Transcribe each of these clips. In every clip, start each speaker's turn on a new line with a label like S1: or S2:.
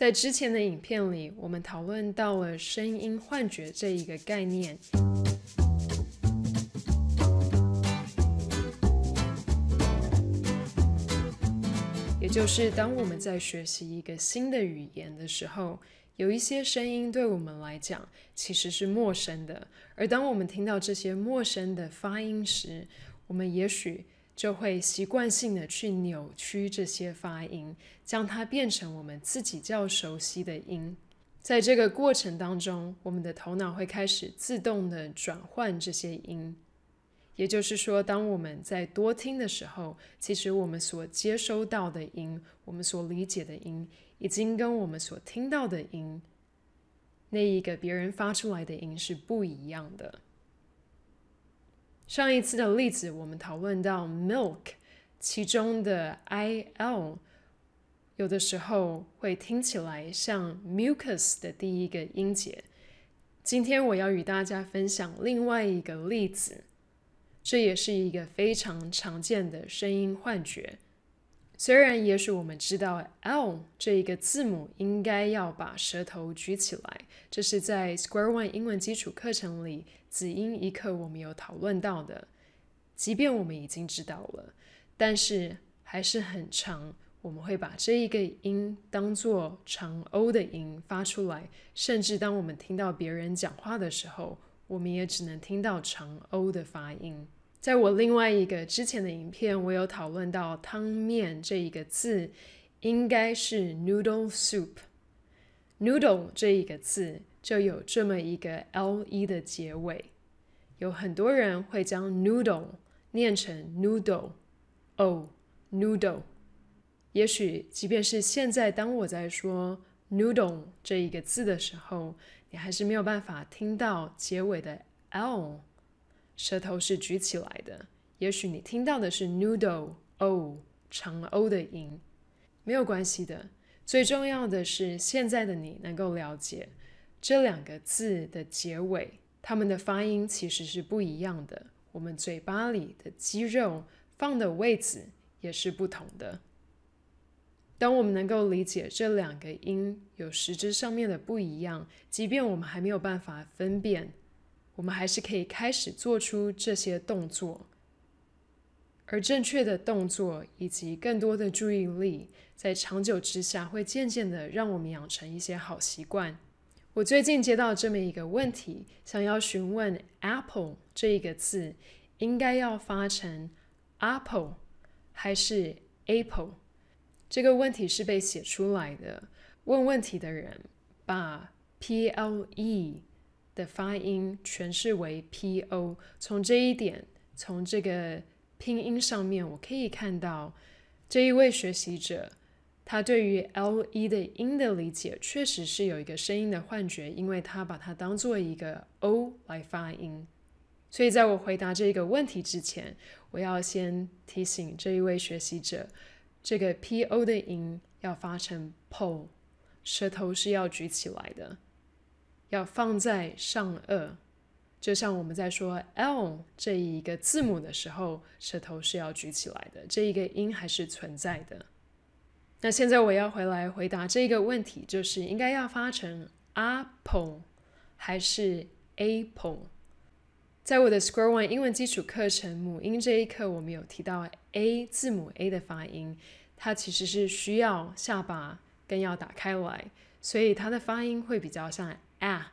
S1: 在之前的影片里，我们讨论到了声音幻觉这一个概念，也就是当我们在学习一个新的语言的时候，有一些声音对我们来讲其实是陌生的，而当我们听到这些陌生的发音时，我们也许。就会习惯性的去扭曲这些发音，将它变成我们自己较熟悉的音。在这个过程当中，我们的头脑会开始自动的转换这些音。也就是说，当我们在多听的时候，其实我们所接收到的音，我们所理解的音，已经跟我们所听到的音，那一个别人发出来的音是不一样的。上一次的例子，我们讨论到 milk，其中的 i l，有的时候会听起来像 mucus 的第一个音节。今天我要与大家分享另外一个例子，这也是一个非常常见的声音幻觉。虽然也许我们知道 l 这一个字母应该要把舌头举起来，这是在 Square One 英文基础课程里子音一课我们有讨论到的。即便我们已经知道了，但是还是很长，我们会把这一个音当做长 o 的音发出来。甚至当我们听到别人讲话的时候，我们也只能听到长 o 的发音。在我另外一个之前的影片，我有讨论到汤面这一个字，应该是 noodle soup。noodle 这一个字就有这么一个 l e 的结尾，有很多人会将 noodle 念成 noodle o noodle。也许，即便是现在当我在说 noodle 这一个字的时候，你还是没有办法听到结尾的 l。舌头是举起来的，也许你听到的是 noodle o 长 o 的音，没有关系的。最重要的是，现在的你能够了解这两个字的结尾，它们的发音其实是不一样的。我们嘴巴里的肌肉放的位置也是不同的。当我们能够理解这两个音有实质上面的不一样，即便我们还没有办法分辨。我们还是可以开始做出这些动作，而正确的动作以及更多的注意力，在长久之下会渐渐的让我们养成一些好习惯。我最近接到这么一个问题，想要询问 “apple” 这一个字，应该要发成 “apple” 还是 “apple”？这个问题是被写出来的，问问题的人把 “p l e”。的发音诠释为 p o，从这一点，从这个拼音上面，我可以看到这一位学习者，他对于 l e 的音的理解，确实是有一个声音的幻觉，因为他把它当做一个 o 来发音。所以，在我回答这个问题之前，我要先提醒这一位学习者，这个 p o 的音要发成 p o 舌头是要举起来的。要放在上颚，就像我们在说 L 这一个字母的时候，舌头是要举起来的，这一个音还是存在的。那现在我要回来回答这个问题，就是应该要发成 Apple 还是 Apple？在我的 Square One 英文基础课程母音这一课，我们有提到 A 字母 A 的发音，它其实是需要下巴更要打开来。所以它的发音会比较像啊，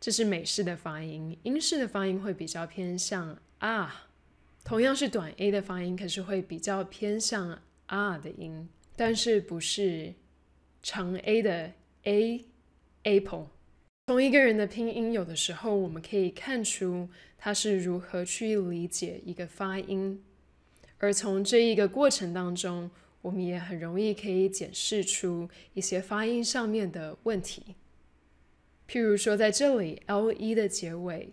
S1: 这是美式的发音，英式的发音会比较偏向啊。同样是短 a 的发音，可是会比较偏向啊的音，但是不是长 a 的 a apple。从一个人的拼音，有的时候我们可以看出他是如何去理解一个发音，而从这一个过程当中。我们也很容易可以检视出一些发音上面的问题，譬如说，在这里，l e 的结尾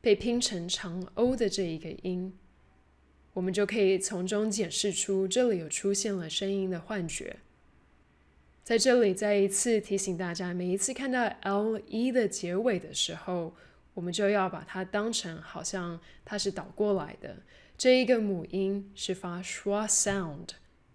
S1: 被拼成长 o 的这一个音，我们就可以从中检视出这里有出现了声音的幻觉。在这里，再一次提醒大家，每一次看到 l e 的结尾的时候，我们就要把它当成好像它是倒过来的，这一个母音是发 schwa sound。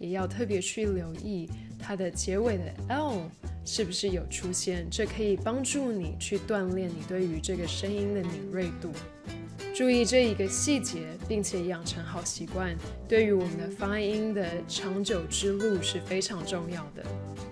S1: 也要特别去留意它的结尾的 l 是不是有出现，这可以帮助你去锻炼你对于这个声音的敏锐度。注意这一个细节，并且养成好习惯，对于我们的发音的长久之路是非常重要的。